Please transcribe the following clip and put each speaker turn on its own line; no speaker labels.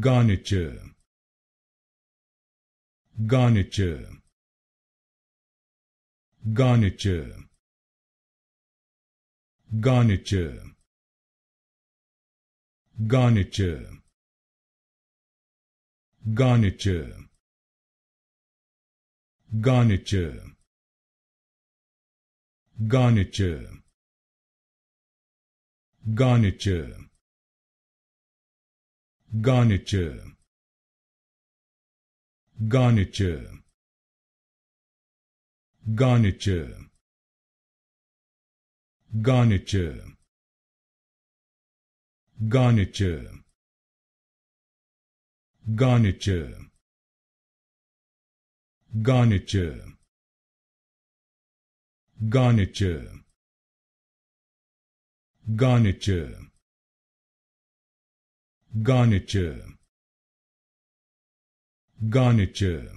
garniture garniture garniture garniture garniture garniture garniture garniture garniture garniture garniture garniture garniture garniture garniture garniture garniture garniture garniture garniture